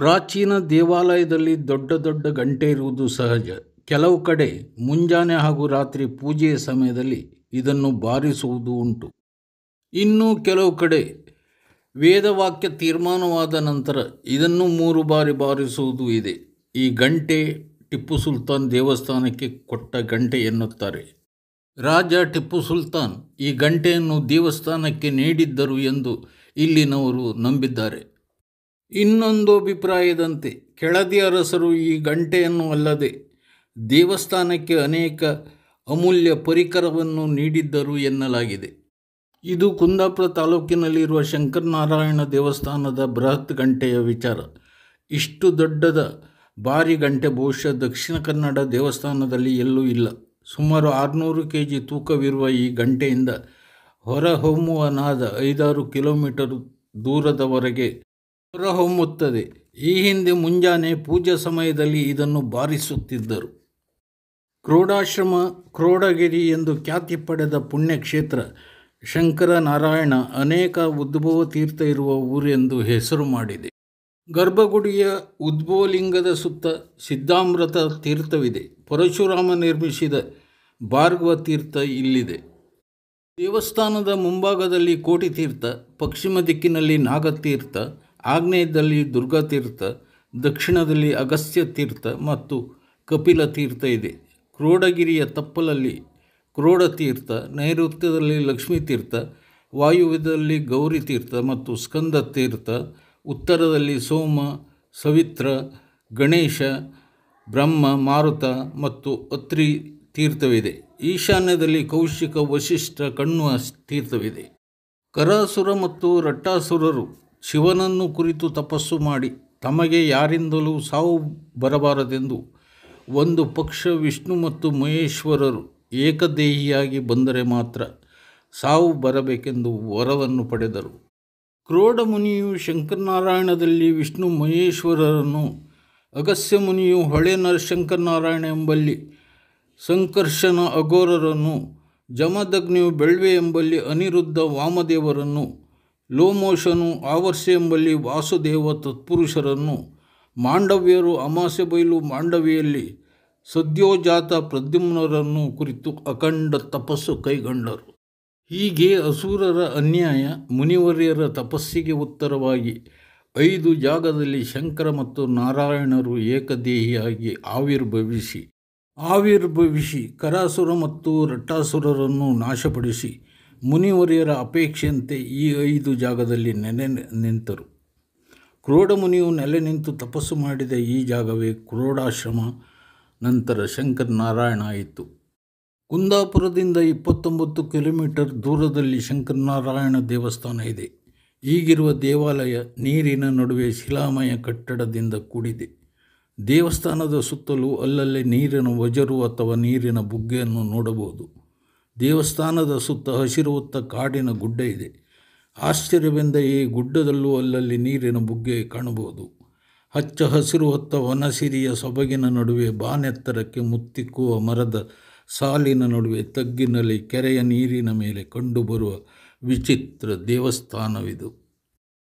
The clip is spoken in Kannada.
ಪ್ರಾಚೀನ ದೇವಾಲಯದಲ್ಲಿ ದೊಡ್ಡ ದೊಡ್ಡ ಗಂಟೆ ಇರುವುದು ಸಹಜ ಕೆಲವು ಕಡೆ ಮುಂಜಾನೆ ಹಾಗೂ ರಾತ್ರಿ ಪೂಜೆಯ ಸಮಯದಲ್ಲಿ ಇದನ್ನು ಬಾರಿಸುವುದು ಉಂಟು ಇನ್ನೂ ಕೆಲವು ಕಡೆ ವೇದವಾಕ್ಯ ತೀರ್ಮಾನವಾದ ನಂತರ ಇದನ್ನು ಮೂರು ಬಾರಿ ಬಾರಿಸುವುದು ಇದೆ ಈ ಗಂಟೆ ಟಿಪ್ಪು ಸುಲ್ತಾನ್ ದೇವಸ್ಥಾನಕ್ಕೆ ಕೊಟ್ಟ ಗಂಟೆ ಎನ್ನುತ್ತಾರೆ ರಾಜ ಟಿಪ್ಪು ಸುಲ್ತಾನ್ ಈ ಗಂಟೆಯನ್ನು ದೇವಸ್ಥಾನಕ್ಕೆ ನೀಡಿದ್ದರು ಎಂದು ಇಲ್ಲಿನವರು ನಂಬಿದ್ದಾರೆ ಇನ್ನೊಂದು ಅಭಿಪ್ರಾಯದಂತೆ ಕೆಳದಿ ಅರಸರು ಈ ಗಂಟೆಯನ್ನು ಅಲ್ಲದೆ ದೇವಸ್ಥಾನಕ್ಕೆ ಅನೇಕ ಅಮೂಲ್ಯ ಪರಿಕರವನ್ನು ನೀಡಿದ್ದರು ಎನ್ನಲಾಗಿದೆ ಇದು ಕುಂದಾಪುರ ತಾಲೂಕಿನಲ್ಲಿರುವ ಶಂಕರನಾರಾಯಣ ದೇವಸ್ಥಾನದ ಬೃಹತ್ ಗಂಟೆಯ ವಿಚಾರ ಇಷ್ಟು ದೊಡ್ಡದ ಭಾರಿ ಗಂಟೆ ಬಹುಶಃ ದಕ್ಷಿಣ ಕನ್ನಡ ದೇವಸ್ಥಾನದಲ್ಲಿ ಎಲ್ಲೂ ಇಲ್ಲ ಸುಮಾರು ಆರುನೂರು ಕೆ ಜಿ ತೂಕವಿರುವ ಈ ಗಂಟೆಯಿಂದ ಹೊರಹೊಮ್ಮುವನಾದ ಐದಾರು ಕಿಲೋಮೀಟರ್ ದೂರದವರೆಗೆ ಹೊರಹೊಮ್ಮುತ್ತದೆ ಈ ಹಿಂದೆ ಮುಂಜಾನೆ ಪೂಜಾ ಸಮಯದಲ್ಲಿ ಇದನ್ನು ಬಾರಿಸುತ್ತಿದ್ದರು ಕ್ರೋಡಾಶ್ರಮ ಕ್ರೋಡಗಿರಿ ಎಂದು ಖ್ಯಾತಿ ಪಡೆದ ಪುಣ್ಯಕ್ಷೇತ್ರ ಶಂಕರನಾರಾಯಣ ಅನೇಕ ಉದ್ಭವ ತೀರ್ಥ ಇರುವ ಊರೆಂದು ಹೆಸರು ಮಾಡಿದೆ ಗರ್ಭಗುಡಿಯ ಉದ್ಭವಲಿಂಗದ ಸುತ್ತ ಸಿದ್ಧಾಮೃತ ತೀರ್ಥವಿದೆ ಪರಶುರಾಮ ನಿರ್ಮಿಸಿದ ಭಾರ್ಗವ ತೀರ್ಥ ಇಲ್ಲಿದೆ ದೇವಸ್ಥಾನದ ಮುಂಭಾಗದಲ್ಲಿ ಕೋಟಿ ತೀರ್ಥ ಪಶ್ಚಿಮ ದಿಕ್ಕಿನಲ್ಲಿ ನಾಗತೀರ್ಥ ಆಗ್ನೇಯದಲ್ಲಿ ದುರ್ಗಾತೀರ್ಥ ದಕ್ಷಿಣದಲ್ಲಿ ಅಗಸ್ತ್ಯ ತೀರ್ಥ ಮತ್ತು ಕಪಿಲ ತೀರ್ಥ ಇದೆ ಕ್ರೋಡಗಿರಿಯ ತಪ್ಪಲಲ್ಲಿ ಕ್ರೋಡತೀರ್ಥ ತೀರ್ಥ ನೈಋತ್ಯದಲ್ಲಿ ಲಕ್ಷ್ಮೀ ತೀರ್ಥ ವಾಯುವ್ಯದಲ್ಲಿ ಗೌರಿ ತೀರ್ಥ ಮತ್ತು ಸ್ಕಂದ ತೀರ್ಥ ಉತ್ತರದಲ್ಲಿ ಸೋಮ ಸವಿತ್ರ ಗಣೇಶ ಬ್ರಹ್ಮ ಮಾರುತ ಮತ್ತು ಅತ್ರಿ ತೀರ್ಥವಿದೆ ಈಶಾನ್ಯದಲ್ಲಿ ಕೌಶಿಕ ವಶಿಷ್ಠ ಕಣ್ವ ತೀರ್ಥವಿದೆ ಕರಾಸುರ ಮತ್ತು ರಟ್ಟಾಸುರರು ಶಿವನನ್ನು ಕುರಿತು ತಪಸ್ಸು ಮಾಡಿ ತಮಗೆ ಯಾರಿಂದಲೂ ಸಾವು ಬರಬಾರದೆಂದು ಒಂದು ಪಕ್ಷ ವಿಷ್ಣು ಮತ್ತು ಮಹೇಶ್ವರರು ಏಕದೇಹಿಯಾಗಿ ಬಂದರೆ ಮಾತ್ರ ಸಾವು ಬರಬೇಕೆಂದು ವರವನ್ನು ಪಡೆದರು ಕ್ರೋಡ ಮುನಿಯು ಶಂಕರನಾರಾಯಣದಲ್ಲಿ ವಿಷ್ಣು ಮಹೇಶ್ವರರನ್ನು ಅಗಸ್ಯ ಮುನಿಯು ಹೊಳೆ ಶಂಕರನಾರಾಯಣ ಎಂಬಲ್ಲಿ ಸಂಕರ್ಷನ ಅಘೋರರನ್ನು ಜಮದಗ್ನಿಯು ಬೆಳ್ವೆ ಎಂಬಲ್ಲಿ ಅನಿರುದ್ಧ ವಾಮದೇವರನ್ನು ಲೋ ಮೋಷನು ಆವರ್ಸೆ ಎಂಬಲ್ಲಿ ವಾಸುದೇವ ತತ್ಪುರುಷರನ್ನು ಮಾಂಡವ್ಯರು ಅಮಾಸೆ ಬಯಲು ಮಾಂಡವಿಯಲ್ಲಿ ಸದ್ಯೋಜಾತ ಪ್ರದ್ಯುಮ್ನರನ್ನು ಕುರಿತು ಅಖಂಡ ತಪಸ್ಸು ಕೈಗೊಂಡರು ಹೀಗೆ ಅಸುರರ ಅನ್ಯಾಯ ಮುನಿವರ್ಯರ ತಪಸ್ಸಿಗೆ ಉತ್ತರವಾಗಿ ಐದು ಜಾಗದಲ್ಲಿ ಶಂಕರ ಮತ್ತು ನಾರಾಯಣರು ಏಕದೇಹಿಯಾಗಿ ಆವಿರ್ಭವಿಸಿ ಆವಿರ್ಭವಿಸಿ ಕರಾಸುರ ಮತ್ತು ರಟ್ಟಾಸುರರನ್ನು ನಾಶಪಡಿಸಿ ಮುನಿವರಿಯರ ಅಪೇಕ್ಷೆಯಂತೆ ಈ ಐದು ಜಾಗದಲ್ಲಿ ನೆನೆ ನಿಂತರು ಕ್ರೋಡ ಮುನಿಯು ನೆಲೆ ನಿಂತು ತಪಸ್ಸು ಮಾಡಿದ ಈ ಜಾಗವೇ ಕ್ರೋಡಾಶ್ರಮ ನಂತರ ಶಂಕರನಾರಾಯಣ ನಾರಾಯಣ ಆಯಿತು ಕುಂದಾಪುರದಿಂದ ಇಪ್ಪತ್ತೊಂಬತ್ತು ಕಿಲೋಮೀಟರ್ ದೂರದಲ್ಲಿ ಶಂಕರನಾರಾಯಣ ದೇವಸ್ಥಾನ ಇದೆ ಈಗಿರುವ ದೇವಾಲಯ ನೀರಿನ ನಡುವೆ ಶಿಲಾಮಯ ಕಟ್ಟಡದಿಂದ ಕೂಡಿದೆ ದೇವಸ್ಥಾನದ ಸುತ್ತಲೂ ಅಲ್ಲಲ್ಲಿ ನೀರಿನ ವಜರು ಅಥವಾ ನೀರಿನ ಬುಗ್ಗೆಯನ್ನು ನೋಡಬಹುದು ದೇವಸ್ಥಾನದ ಸುತ್ತ ಹಸಿರು ಹೊತ್ತ ಕಾಡಿನ ಗುಡ್ಡ ಇದೆ ಆಶ್ಚರ್ಯವೆಂದ ಈ ಗುಡ್ಡದಲ್ಲೂ ಅಲ್ಲಲ್ಲಿ ನೀರಿನ ಬುಗ್ಗೆ ಕಾಣಬಹುದು ಹಚ್ಚ ಹಸಿರು ಹೊತ್ತ ವನಸಿರಿಯ ಸೊಬಗಿನ ನಡುವೆ ಬಾನೆತ್ತರಕ್ಕೆ ಮುತ್ತಿಕ್ಕುವ ಮರದ ಸಾಲಿನ ನಡುವೆ ತಗ್ಗಿನಲ್ಲಿ ಕೆರೆಯ ನೀರಿನ ಮೇಲೆ ಕಂಡುಬರುವ ವಿಚಿತ್ರ ದೇವಸ್ಥಾನವಿದು